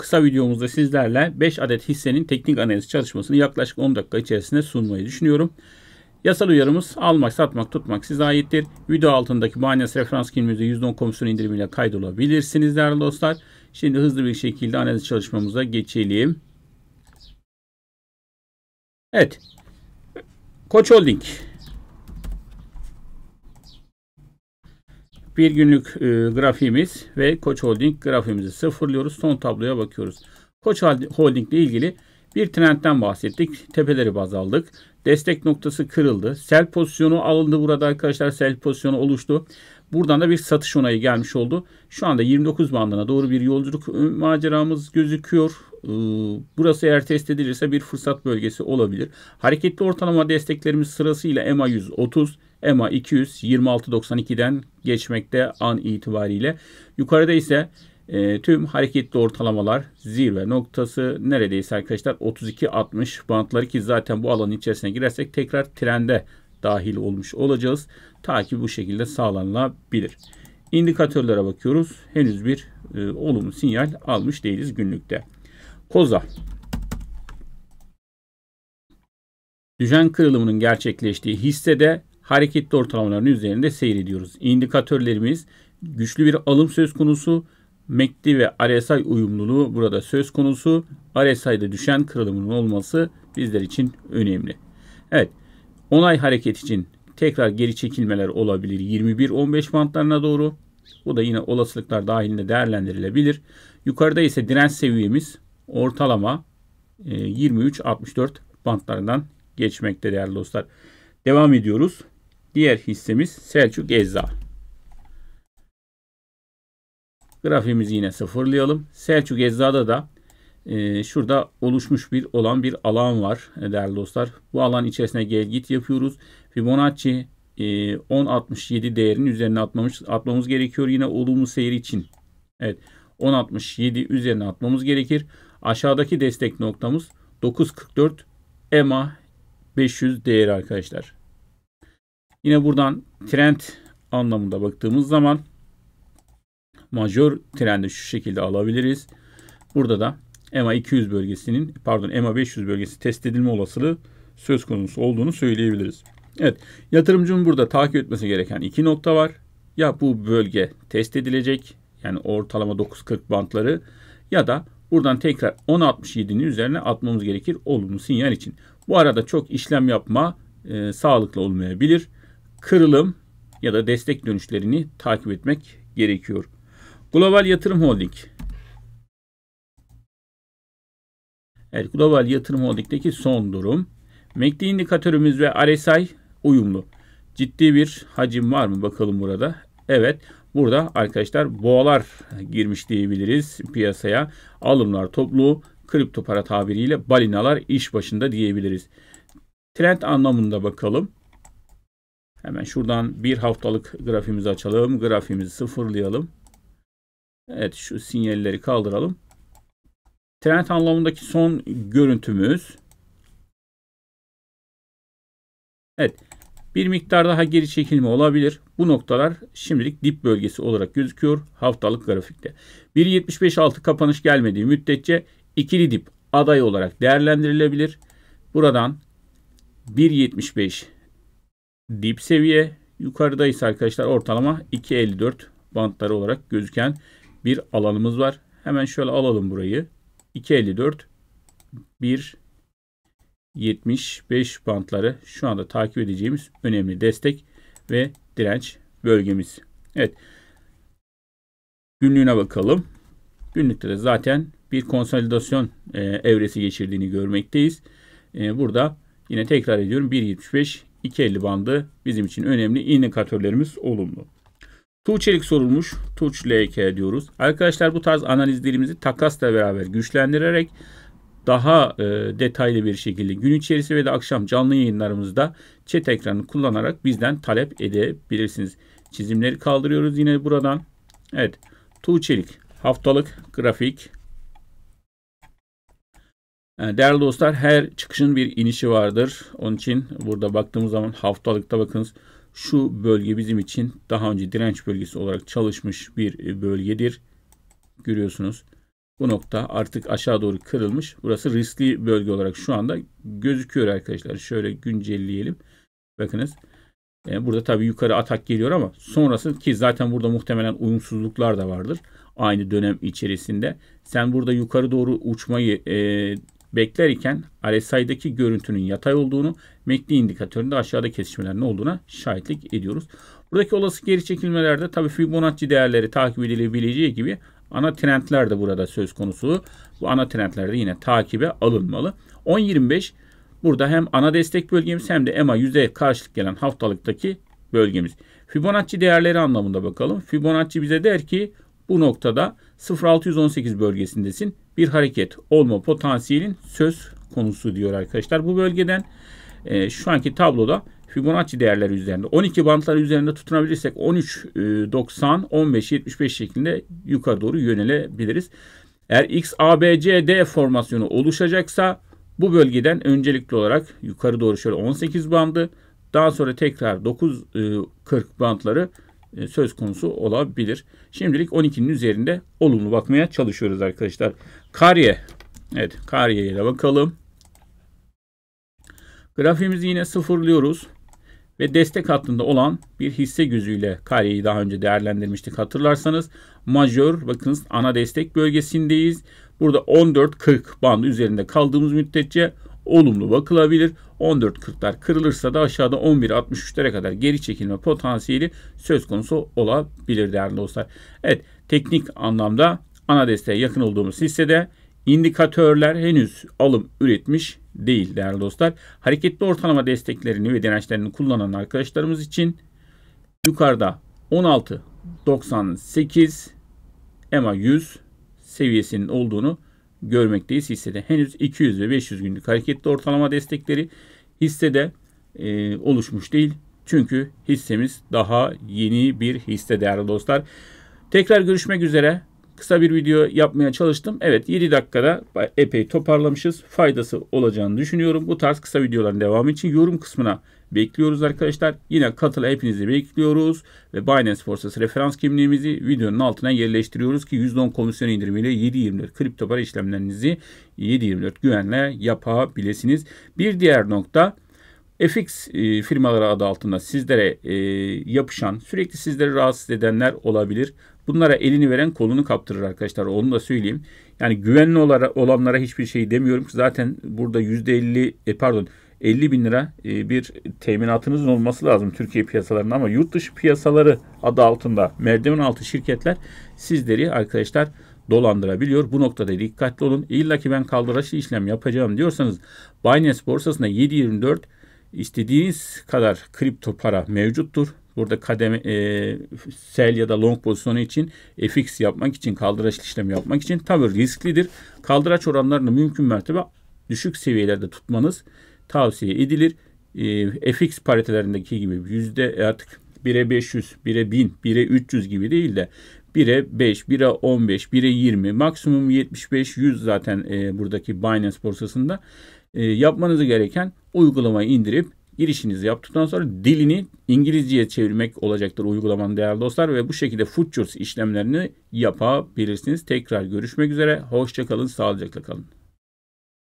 Kısa videomuzda sizlerle 5 adet hissenin teknik analiz çalışmasını yaklaşık 10 dakika içerisinde sunmayı düşünüyorum. Yasal uyarımız almak, satmak, tutmak size aittir. Video altındaki bahanes referans kilimizde %10 komisyon indirimiyle kaydolabilirsiniz değerli dostlar. Şimdi hızlı bir şekilde analiz çalışmamıza geçelim. Evet. Koç Holding Bir günlük e, grafiğimiz ve Koç Holding grafiğimizi sıfırlıyoruz. Son tabloya bakıyoruz. Koç Holding ile ilgili bir trendten bahsettik. Tepeleri baz aldık. Destek noktası kırıldı. Sel pozisyonu alındı burada arkadaşlar. Sel pozisyonu oluştu. Buradan da bir satış onayı gelmiş oldu. Şu anda 29 bandına doğru bir yolculuk e, maceramız gözüküyor. E, burası eğer test edilirse bir fırsat bölgesi olabilir. Hareketli ortalama desteklerimiz sırasıyla EMA 130, EMA 200 26.92'den geçmekte an itibariyle. Yukarıda ise e, tüm hareketli ortalamalar zirve noktası neredeyse arkadaşlar 32.60 bantları ki zaten bu alanın içerisine girersek tekrar trende dahil olmuş olacağız. Takip bu şekilde sağlanabilir. İndikatörlere bakıyoruz. Henüz bir e, olumlu sinyal almış değiliz günlükte. Koza. Düzen kırılımının gerçekleştiği hissede hareketli ortalamaların üzerinde seyrediyoruz. İndikatörlerimiz güçlü bir alım söz konusu. MACD ve RSI uyumluluğu burada söz konusu. RSI'de düşen kırılımının olması bizler için önemli. Evet. Onay hareket için tekrar geri çekilmeler olabilir 21-15 bantlarına doğru. Bu da yine olasılıklar dahilinde değerlendirilebilir. Yukarıda ise direnç seviyemiz ortalama 23-64 e, bantlarından geçmekte değerli dostlar. Devam ediyoruz. Diğer hissemiz Selçuk Ecza. Grafimizi yine sıfırlayalım. Selçuk Ecza'da da e, şurada oluşmuş bir olan bir alan var e, değerli dostlar. Bu alan içerisine gel git yapıyoruz. Fibonacci e, 10.67 değerinin üzerine atmamış atmamız gerekiyor. Yine olumlu seyir için. Evet 10.67 üzerine atmamız gerekir. Aşağıdaki destek noktamız 944 EMA 500 değeri arkadaşlar. Yine buradan trend anlamında baktığımız zaman majör trendi şu şekilde alabiliriz. Burada da EMA 200 bölgesinin pardon EMA 500 bölgesi test edilme olasılığı söz konusu olduğunu söyleyebiliriz. Evet yatırımcının burada takip etmesi gereken iki nokta var. Ya bu bölge test edilecek yani ortalama 9.40 bantları ya da Buradan tekrar 10.67'nin üzerine atmamız gerekir olumlu sinyal için. Bu arada çok işlem yapma e, sağlıklı olmayabilir. Kırılım ya da destek dönüşlerini takip etmek gerekiyor. Global Yatırım Holding. Evet, Global Yatırım Holding'deki son durum. MACD indikatörümüz ve RSI uyumlu. Ciddi bir hacim var mı bakalım burada. Evet. Burada arkadaşlar boğalar girmiş diyebiliriz piyasaya. Alımlar toplu kripto para tabiriyle balinalar iş başında diyebiliriz. Trend anlamında bakalım. Hemen şuradan bir haftalık grafimizi açalım. Grafimizi sıfırlayalım. Evet şu sinyalleri kaldıralım. Trend anlamındaki son görüntümüz. Evet. Bir miktar daha geri çekilme olabilir. Bu noktalar şimdilik dip bölgesi olarak gözüküyor haftalık grafikte. 1.75.6 kapanış gelmediği müddetçe ikili dip aday olarak değerlendirilebilir. Buradan 1.75 dip seviye yukarıdayız arkadaşlar ortalama 2.54 bantları olarak gözüken bir alanımız var. Hemen şöyle alalım burayı. 2.54 1 75 bantları şu anda takip edeceğimiz önemli destek ve direnç bölgemiz. Evet. Günlüğüne bakalım. Günlükte de zaten bir konsolidasyon e, evresi geçirdiğini görmekteyiz. E, burada yine tekrar ediyorum 1.75-2.50 bandı bizim için önemli indikatörlerimiz olumlu. Tuğçelik sorulmuş. Tuğç LK diyoruz. Arkadaşlar bu tarz analizlerimizi takasla beraber güçlendirerek daha e, detaylı bir şekilde gün içerisi ve de akşam canlı yayınlarımızda chat ekranını kullanarak bizden talep edebilirsiniz. Çizimleri kaldırıyoruz yine buradan. Evet. Tuğçelik haftalık grafik. E, değerli dostlar her çıkışın bir inişi vardır. Onun için burada baktığımız zaman haftalıkta bakınız şu bölge bizim için daha önce direnç bölgesi olarak çalışmış bir e, bölgedir. Görüyorsunuz. Bu nokta artık aşağı doğru kırılmış. Burası riskli bölge olarak şu anda gözüküyor arkadaşlar. Şöyle güncelleyelim. Bakınız. Yani e, burada tabii yukarı atak geliyor ama sonrası ki zaten burada muhtemelen uyumsuzluklar da vardır. Aynı dönem içerisinde. Sen burada yukarı doğru uçmayı e, bekler RSI'daki görüntünün yatay olduğunu, MACD indikatöründe aşağıda kesişmelerin olduğuna şahitlik ediyoruz. Buradaki olası geri çekilmelerde tabii Fibonacci değerleri takip edilebileceği gibi Ana trendler de burada söz konusu. Bu ana trendler de yine takibe alınmalı. 10.25 burada hem ana destek bölgemiz hem de EMA yüzde karşılık gelen haftalıktaki bölgemiz. Fibonacci değerleri anlamında bakalım. Fibonacci bize der ki bu noktada 0618 bölgesindesin. Bir hareket olma potansiyelin söz konusu diyor arkadaşlar. Bu bölgeden e, şu anki tabloda Fibonacci değerleri üzerinde 12 bantlar üzerinde tutunabilirsek 13 90 15 75 şeklinde yukarı doğru yönelebiliriz. Eğer X A B C D formasyonu oluşacaksa bu bölgeden öncelikli olarak yukarı doğru şöyle 18 bandı daha sonra tekrar 9 40 bandları söz konusu olabilir. Şimdilik 12'nin üzerinde olumlu bakmaya çalışıyoruz arkadaşlar. Kariye, Evet, karyeye de bakalım. Grafiğimizi yine sıfırlıyoruz ve destek hattında olan bir hisse gözüyle kareyi daha önce değerlendirmiştik hatırlarsanız. Majör bakınız ana destek bölgesindeyiz. Burada 14.40 bandı üzerinde kaldığımız müddetçe olumlu bakılabilir. 14.40'lar kırılırsa da aşağıda 11.63'lere kadar geri çekilme potansiyeli söz konusu olabilir değerli dostlar. Evet teknik anlamda ana desteğe yakın olduğumuz hissede indikatörler henüz alım üretmiş değil değerli dostlar. Hareketli ortalama desteklerini ve dirençlerini kullanan arkadaşlarımız için yukarıda 16 98 EMA 100 seviyesinin olduğunu görmekteyiz hissede. Henüz 200 ve 500 günlük hareketli ortalama destekleri hissede e, oluşmuş değil. Çünkü hissemiz daha yeni bir hisse değerli dostlar. Tekrar görüşmek üzere. Kısa bir video yapmaya çalıştım. Evet 7 dakikada epey toparlamışız. Faydası olacağını düşünüyorum. Bu tarz kısa videoların devamı için yorum kısmına bekliyoruz arkadaşlar. Yine katıl hepinizi bekliyoruz. Ve Binance Forces referans kimliğimizi videonun altına yerleştiriyoruz ki %10 komisyon indirimiyle 7.24 kripto para işlemlerinizi 7.24 güvenle yapabilirsiniz. Bir diğer nokta FX e, firmaları adı altında sizlere e, yapışan, sürekli sizleri rahatsız edenler olabilir. Bunlara elini veren kolunu kaptırır arkadaşlar. Onu da söyleyeyim. Yani güvenli olanlara hiçbir şey demiyorum. Zaten burada %50 e, pardon 50 bin lira e, bir teminatınızın olması lazım Türkiye piyasalarında ama yurt dışı piyasaları adı altında merdiven altı şirketler sizleri arkadaşlar dolandırabiliyor. Bu noktada dikkatli olun. İlla ki ben kaldıraçlı işlem yapacağım diyorsanız Binance borsasında 7.24 istediğiniz kadar kripto para mevcuttur. Burada kademe e, sell ya da long pozisyonu için fx yapmak için kaldıraç işlem yapmak için tabi risklidir. Kaldıraç oranlarını mümkün mertebe düşük seviyelerde tutmanız tavsiye edilir. E, fx paritelerindeki gibi yüzde e, artık 1'e 500, 1'e 1000, 1'e 300 gibi değil de 1'e 5, 1'e 15, 1'e 20, maksimum 75, 100 zaten e, buradaki Binance borsasında e, yapmanız gereken uygulamayı indirip girişinizi yaptıktan sonra dilini İngilizceye çevirmek olacaktır uygulamanın değerli dostlar ve bu şekilde futures işlemlerini yapabilirsiniz. Tekrar görüşmek üzere. Hoşçakalın, sağlıcakla kalın.